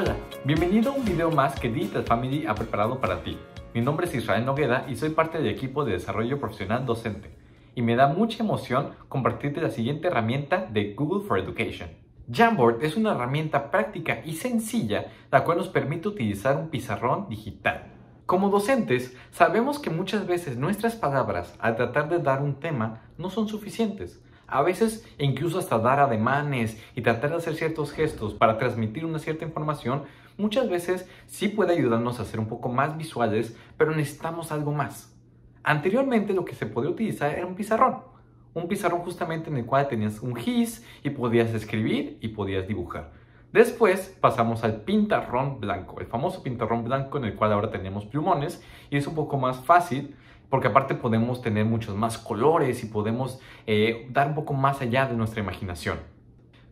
Hola, bienvenido a un video más que Digital Family ha preparado para ti. Mi nombre es Israel Nogueda y soy parte del equipo de desarrollo profesional docente. Y me da mucha emoción compartirte la siguiente herramienta de Google for Education. Jamboard es una herramienta práctica y sencilla la cual nos permite utilizar un pizarrón digital. Como docentes, sabemos que muchas veces nuestras palabras al tratar de dar un tema no son suficientes a veces incluso hasta dar ademanes y tratar de hacer ciertos gestos para transmitir una cierta información, muchas veces sí puede ayudarnos a ser un poco más visuales, pero necesitamos algo más. Anteriormente lo que se podía utilizar era un pizarrón. Un pizarrón justamente en el cual tenías un gis y podías escribir y podías dibujar. Después pasamos al pintarrón blanco, el famoso pintarrón blanco en el cual ahora tenemos plumones y es un poco más fácil porque aparte podemos tener muchos más colores y podemos eh, dar un poco más allá de nuestra imaginación.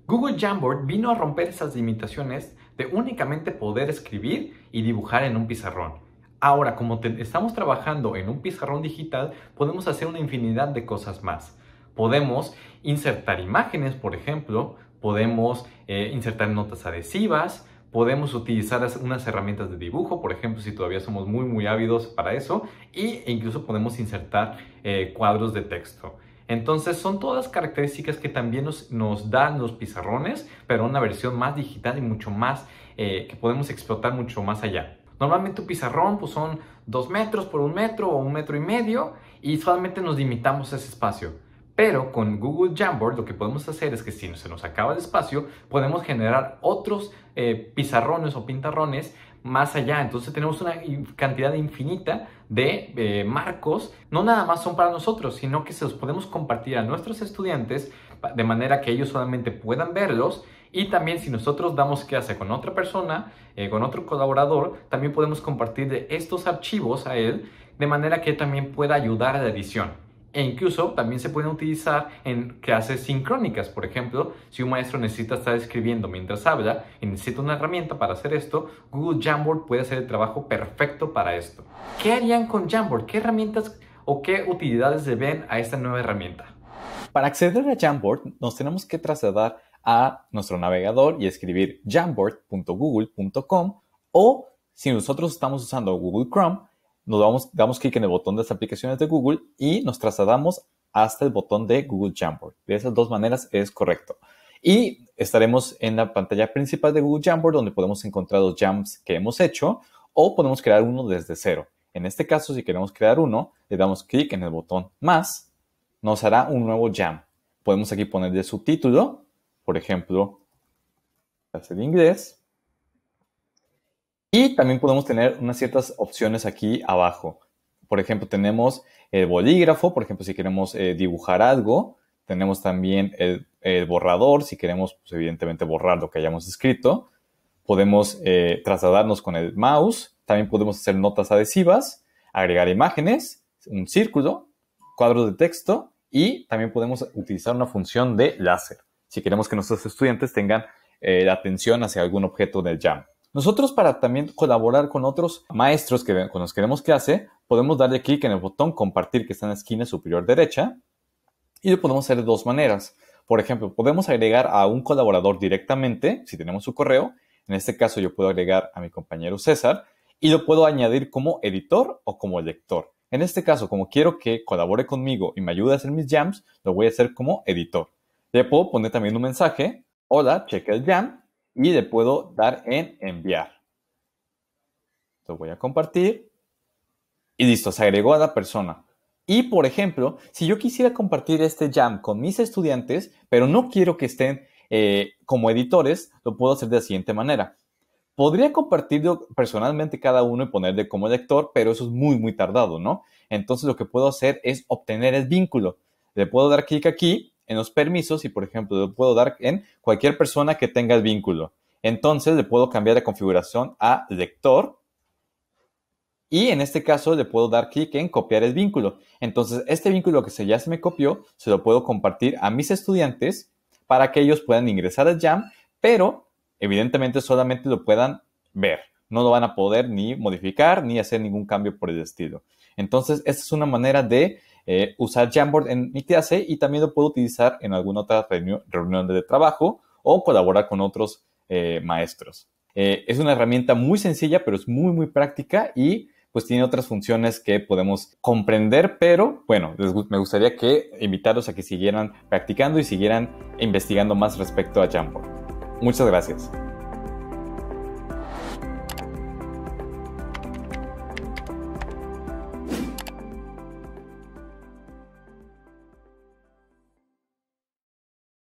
Google Jamboard vino a romper esas limitaciones de únicamente poder escribir y dibujar en un pizarrón. Ahora, como estamos trabajando en un pizarrón digital, podemos hacer una infinidad de cosas más. Podemos insertar imágenes, por ejemplo, podemos eh, insertar notas adhesivas, podemos utilizar unas herramientas de dibujo, por ejemplo, si todavía somos muy, muy ávidos para eso, e incluso podemos insertar eh, cuadros de texto. Entonces son todas características que también nos, dan los pizarrones, pero una versión más digital y mucho más eh, que podemos explotar mucho más allá. Normalmente un pizarrón pues son dos metros por un metro o un metro y medio y solamente nos limitamos a ese espacio. Pero con Google Jamboard lo que podemos hacer es que si se nos acaba el espacio, podemos generar otros eh, pizarrones o pintarrones más allá. Entonces tenemos una cantidad infinita de eh, marcos. No nada más son para nosotros, sino que se los podemos compartir a nuestros estudiantes de manera que ellos solamente puedan verlos. Y también si nosotros damos clase con otra persona, eh, con otro colaborador, también podemos compartir estos archivos a él de manera que también pueda ayudar a la edición e incluso también se pueden utilizar en clases sincrónicas. Por ejemplo, si un maestro necesita estar escribiendo mientras habla y necesita una herramienta para hacer esto, Google Jamboard puede hacer el trabajo perfecto para esto. ¿Qué harían con Jamboard? ¿Qué herramientas o qué utilidades le ven a esta nueva herramienta? Para acceder a Jamboard nos tenemos que trasladar a nuestro navegador y escribir jamboard.google.com o si nosotros estamos usando Google Chrome, nos damos clic en el botón de las aplicaciones de Google y nos trasladamos hasta el botón de Google Jamboard. De esas dos maneras es correcto. Y estaremos en la pantalla principal de Google Jamboard donde podemos encontrar los jams que hemos hecho o podemos crear uno desde cero. En este caso, si queremos crear uno, le damos clic en el botón más, nos hará un nuevo jam. Podemos aquí ponerle subtítulo, por ejemplo, clase de inglés, y también podemos tener unas ciertas opciones aquí abajo. Por ejemplo, tenemos el bolígrafo, por ejemplo, si queremos eh, dibujar algo. Tenemos también el, borrador, si queremos, pues, evidentemente, borrar lo que hayamos escrito. Podemos eh, trasladarnos con el mouse. También podemos hacer notas adhesivas, agregar imágenes, un círculo, cuadros de texto y también podemos utilizar una función de láser si queremos que nuestros estudiantes tengan eh, la atención hacia algún objeto del JAM. Nosotros para también colaborar con otros maestros que, con los que queremos clase, podemos darle clic en el botón compartir que está en la esquina superior derecha y lo podemos hacer de dos maneras. Por ejemplo, podemos agregar a un colaborador directamente, si tenemos su correo. En este caso yo puedo agregar a mi compañero César y lo puedo añadir como editor o como lector. En este caso, como quiero que colabore conmigo y me ayude a hacer mis jams, lo voy a hacer como editor. Le puedo poner también un mensaje, hola, cheque el jam, y le puedo dar en enviar. Lo voy a compartir y listo, se agregó a la persona. Y por ejemplo, si yo quisiera compartir este jam con mis estudiantes, pero no quiero que estén eh, como editores, lo puedo hacer de la siguiente manera. Podría compartirlo personalmente cada uno y ponerle como lector, pero eso es muy, muy tardado, ¿no? Entonces lo que puedo hacer es obtener el vínculo. Le puedo dar clic aquí en los permisos y, por ejemplo, lo puedo dar en cualquier persona que tenga el vínculo. Entonces le puedo cambiar de configuración a lector y en este caso le puedo dar clic en copiar el vínculo. Entonces este vínculo que se, ya se me copió se lo puedo compartir a mis estudiantes para que ellos puedan ingresar al Jam, pero evidentemente solamente lo puedan ver. No lo van a poder ni modificar ni hacer ningún cambio por el estilo. Entonces esta es una manera de eh, usar Jamboard en mi clase y también lo puedo utilizar en alguna otra reunión, de trabajo o colaborar con otros eh, maestros. Eh, es una herramienta muy sencilla, pero es muy, muy práctica y pues tiene otras funciones que podemos comprender, pero bueno, me gustaría que invitaros a que siguieran practicando y siguieran investigando más respecto a Jamboard. Muchas gracias.